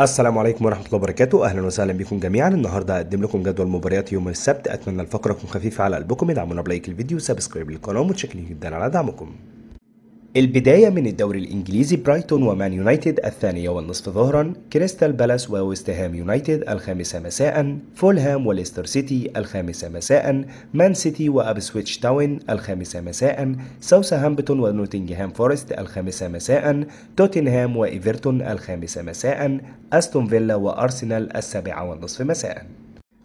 السلام عليكم ورحمه الله وبركاته اهلا وسهلا بكم جميعا النهارده أقدم لكم جدول مباريات يوم السبت اتمنى الفقره تكون خفيفه على قلبكم ادعمونا بلايك الفيديو سبسكرايب للقناه ومتشكرين جدا على دعمكم البداية من الدوري الإنجليزي برايتون ومان يونايتد الثانية والنصف ظهرا كريستال بالاس وويستهام يونايتد الخامسة مساء فولهام وليستر سيتي الخامسة مساء مان سيتي وأبسويتش تاون الخامسة مساء ساوثهامبتون ونوتنغهام فورست الخامسة مساء توتنهام وإيفرتون الخامسة مساء أستون فيلا وأرسنال السابعة والنصف مساء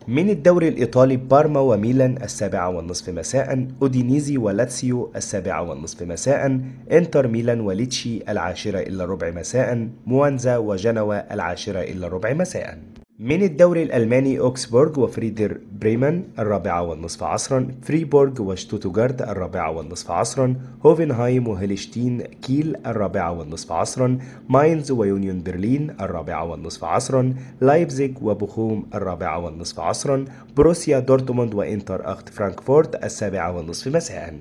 من الدوري الإيطالي بارما وميلان السابعة والنصف مساء أودينيزي ولاتسيو السابعة والنصف مساء إنتر ميلان وليتشي العاشرة إلا ربع مساء موانزا وجنوى العاشرة إلا ربع مساء من الدوري الألماني أوكسبورغ وفريدر بريمان الرابعة والنصف عصرا فريبورغ وشتوتوغارت الرابعة والنصف عصرا هوفنهايم وهيلشتين كيل الرابعة والنصف عصرا ماينز ويونيون برلين الرابعة والنصف عصرا لايبزيك وبوخوم الرابعة والنصف عصرا بروسيا دورتموند وإنتر أخت فرانكفورت السابعة والنصف مساء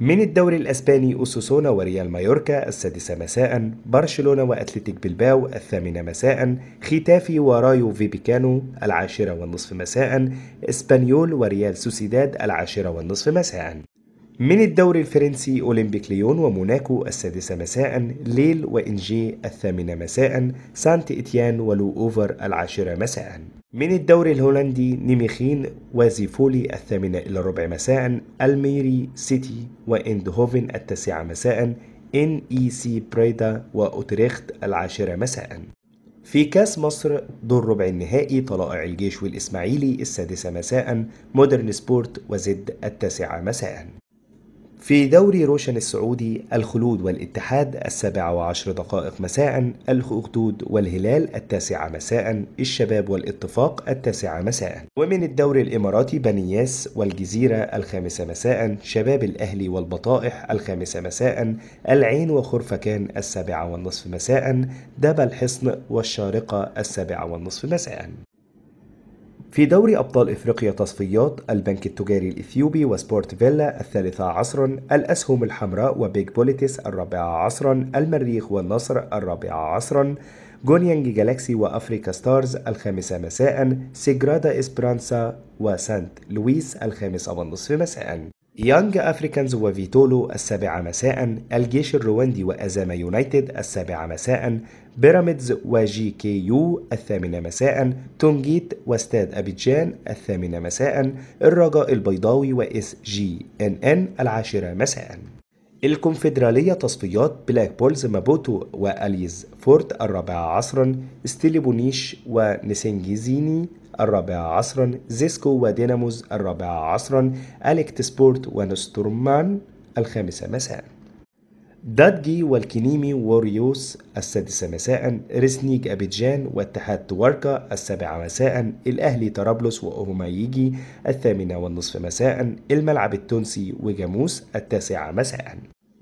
من الدوري الأسباني اسوسونا وريال مايوركا السادسة مساء برشلونة وأتلتيك بلباو الثامنة مساء ختافي ورايو فيبيكانو العاشرة والنصف مساء إسبانيول وريال سوسيداد العاشرة والنصف مساء من الدوري الفرنسي أولمبيك ليون وموناكو السادسة مساء ليل وإنجي الثامنة مساء سانت إتيان ولو أوفر العاشرة مساء من الدوري الهولندي نيميخين وزيفولي الثامنة إلى الربع مساء الميري سيتي وإندهوفن التاسعة مساء إن إي سي بريدا وأوتريخت العاشرة مساء في كاس مصر دور ربع النهائي طلائع الجيش والإسماعيلي السادسة مساء مودرن سبورت وزد التاسعة مساء في دوري روشن السعودي الخلود والاتحاد السابعة وعشر دقائق مساء الخدود والهلال التاسعة مساء الشباب والاتفاق التاسعة مساء ومن الدوري الإماراتي بنياس والجزيرة الخامسة مساء شباب الأهلي والبطائح الخامسة مساء العين وخرفكان السابعة والنصف مساء دبل حصن والشارقة السابعة والنصف مساء في دوري أبطال إفريقيا تصفيات البنك التجاري الإثيوبي وسبورت فيلا الثالثة عصرا الأسهم الحمراء وبيج بوليتس الرابعة عصرا المريخ والنصر الرابعة عصرا جونيانج جالاكسي وأفريكا ستارز الخامسة مساء سيجرادا إسبرانسا وسانت لويس الخامسة والنصف مساء يانج أفريكانز وفيتولو السابعة مساء الجيش الرواندي وأزاما يونايتد السابعة مساء بيراميدز وجي كي يو الثامنة مساء تونجيت واستاد أبيجان الثامنة مساء الرجاء البيضاوي وإس جي إن إن العاشرة مساء الكونفدرالية تصفيات بلاك بولز مابوتو وأليز فورت الرابعة عصرا ستيليبونيش ونسينجيزيني الرابعة عصرا زيسكو وديناموز الرابعة عصرا أليكتسبورت ونسترمان الخامسة مساء دادجي والكنيمي ووريوس السادسة مساء ريسنيك أبيجان واتحاد تواركا السابعة مساء الأهلي طرابلس وأومايجي الثامنة والنصف مساء الملعب التونسي وجاموس التاسعة مساء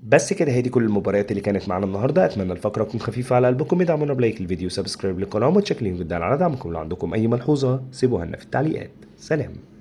بس كده هي دي كل المباريات اللي كانت معانا النهارده اتمنى الفقره تكون خفيفه على قلبكم ادعمونا بلايك الفيديو سبسكرايب للقناه ومتشكرين جدا على دعمكم لو عندكم اي ملحوظه سيبوها لنا في التعليقات سلام